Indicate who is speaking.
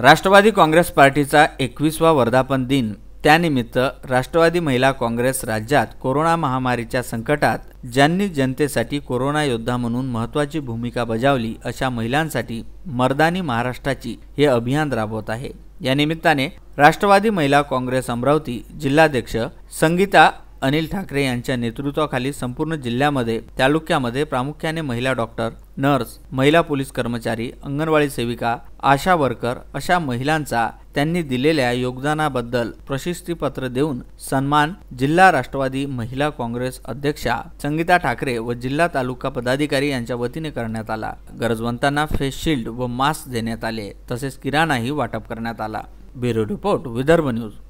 Speaker 1: राष्ट्रवादी काँग्रेस पार्टीचा एकवीसवा वर्धापन दिन त्यानिमित्त राष्ट्रवादी महिला काँग्रेस राज्यात कोरोना महामारीच्या संकटात ज्यांनी जनतेसाठी कोरोना योद्धा म्हणून महत्त्वाची भूमिका बजावली अशा महिलांसाठी मर्दानी महाराष्ट्राची हे अभियान राबवत आहे या निमित्ताने राष्ट्रवादी महिला काँग्रेस अमरावती जिल्हाध्यक्ष संगीता अनिल ठाकरे यांच्या नेतृत्वाखाली संपूर्ण जिल्ह्यामध्ये तालुक्यामध्ये प्रामुख्याने महिला डॉक्टर नर्स महिला पोलीस कर्मचारी अंगणवाडी सेविका आशा वर्कर अशा महिलांचा त्यांनी दिलेल्या योगदानाबद्दल प्रशस्तीपत्र देऊन सन्मान जिल्हा राष्ट्रवादी महिला काँग्रेस अध्यक्षा संगीता ठाकरे व जिल्हा तालुका पदाधिकारी यांच्या वतीने करण्यात आला गरजवंतांना फेस व मास्क देण्यात आले तसेच किराणाही वाटप करण्यात आला ब्युरो रिपोर्ट विदर्भ न्यूज